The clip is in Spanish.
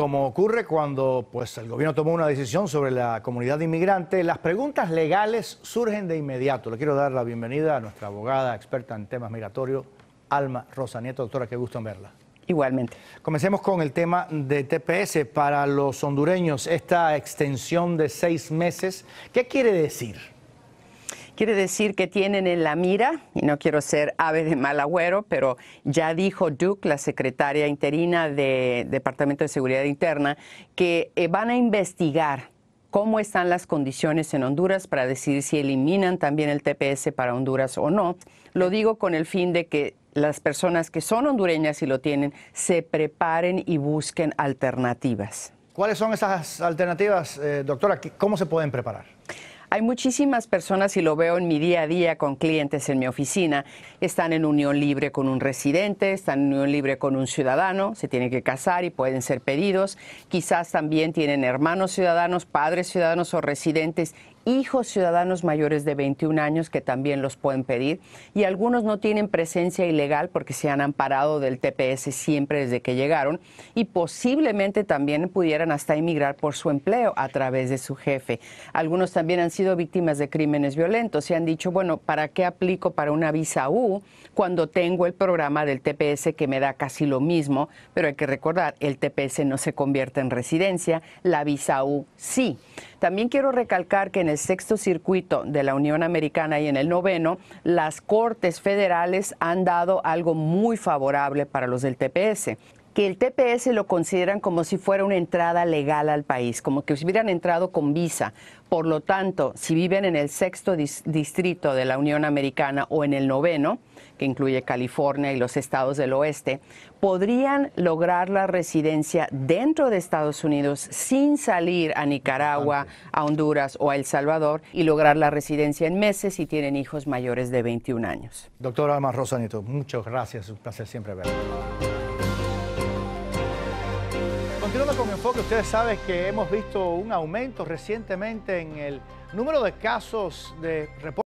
Como ocurre cuando pues, el gobierno tomó una decisión sobre la comunidad inmigrante, las preguntas legales surgen de inmediato. Le quiero dar la bienvenida a nuestra abogada experta en temas migratorios, Alma Rosa Nieto. Doctora, qué gusto en verla. Igualmente. Comencemos con el tema de TPS para los hondureños, esta extensión de seis meses. ¿Qué quiere decir? Quiere decir que tienen en la mira, y no quiero ser ave de mal agüero, pero ya dijo Duke, la secretaria interina del Departamento de Seguridad Interna, que eh, van a investigar cómo están las condiciones en Honduras para decidir si eliminan también el TPS para Honduras o no. Lo digo con el fin de que las personas que son hondureñas y lo tienen se preparen y busquen alternativas. ¿Cuáles son esas alternativas, eh, doctora? ¿Cómo se pueden preparar? Hay muchísimas personas, y lo veo en mi día a día con clientes en mi oficina, están en unión libre con un residente, están en unión libre con un ciudadano, se tienen que casar y pueden ser pedidos. Quizás también tienen hermanos ciudadanos, padres ciudadanos o residentes hijos ciudadanos mayores de 21 años que también los pueden pedir y algunos no tienen presencia ilegal porque se han amparado del TPS siempre desde que llegaron y posiblemente también pudieran hasta emigrar por su empleo a través de su jefe. Algunos también han sido víctimas de crímenes violentos y han dicho, bueno, ¿para qué aplico para una visa U cuando tengo el programa del TPS que me da casi lo mismo? Pero hay que recordar, el TPS no se convierte en residencia, la visa U sí. También quiero recalcar que en el sexto circuito de la Unión Americana y en el noveno, las Cortes Federales han dado algo muy favorable para los del TPS que el TPS lo consideran como si fuera una entrada legal al país, como que hubieran entrado con visa. Por lo tanto, si viven en el sexto distrito de la Unión Americana o en el noveno, que incluye California y los estados del oeste, podrían lograr la residencia dentro de Estados Unidos sin salir a Nicaragua, a Honduras o a El Salvador y lograr la residencia en meses si tienen hijos mayores de 21 años. Doctora Alma Rosa Nieto, muchas gracias. Un placer siempre verla con enfoque, ustedes saben que hemos visto un aumento recientemente en el número de casos de reportes.